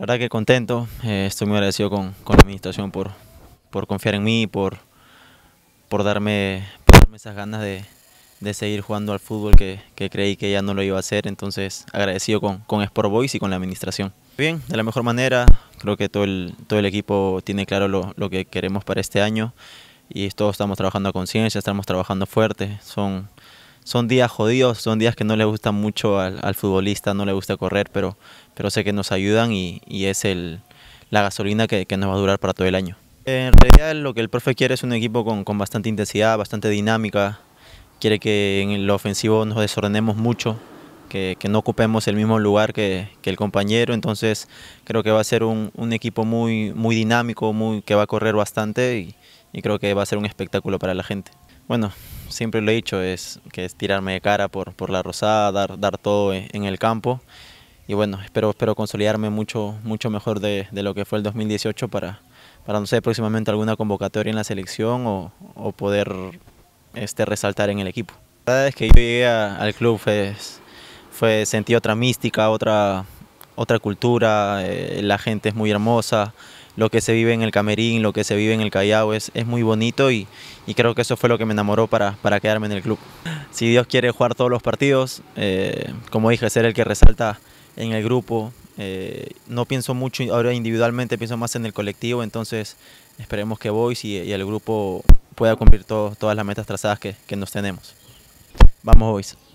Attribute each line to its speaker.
Speaker 1: La verdad que contento, eh, estoy muy agradecido con, con, la administración por, por confiar en mí, por, por, darme, por darme esas ganas de, de seguir jugando al fútbol que, que, creí que ya no lo iba a hacer, entonces agradecido con, con Sport Boys y con la administración. Bien, de la mejor manera, creo que todo el, todo el equipo tiene claro lo, lo que queremos para este año y todos estamos trabajando a conciencia, estamos trabajando fuerte, son son días jodidos, son días que no le gustan mucho al, al, futbolista, no le gusta correr, pero, pero sé que nos ayudan y, y es el, la gasolina que, que, nos va a durar para todo el año. En realidad lo que el profe quiere es un equipo con, con bastante intensidad, bastante dinámica, quiere que en lo ofensivo nos desordenemos mucho, que, que no ocupemos el mismo lugar que, que, el compañero, entonces creo que va a ser un, un equipo muy, muy dinámico, muy, que va a correr bastante y, y creo que va a ser un espectáculo para la gente. Bueno, siempre lo he dicho, es que es tirarme de cara por, la rosada, dar, todo en el campo. Y bueno, espero, espero consolidarme mucho, mucho mejor de, lo que fue el 2018 para, para, no sé, próximamente alguna convocatoria en la selección o, poder este, resaltar en el equipo. La verdad es que yo llegué al club, fue, pues, fue, sentí otra mística, otra, otra cultura, eh, la gente es muy hermosa, lo que se vive en el Camerín, lo que se vive en el Callao, es, muy bonito y, creo que eso fue lo que me enamoró para, para, quedarme en el club. Si Dios quiere jugar todos los partidos, eh, como dije, ser el que resalta en el grupo, eh, no pienso mucho ahora individualmente, pienso más en el colectivo, entonces esperemos que Boys y, el grupo pueda cumplir todas las metas trazadas que, que nos tenemos. Vamos Boys.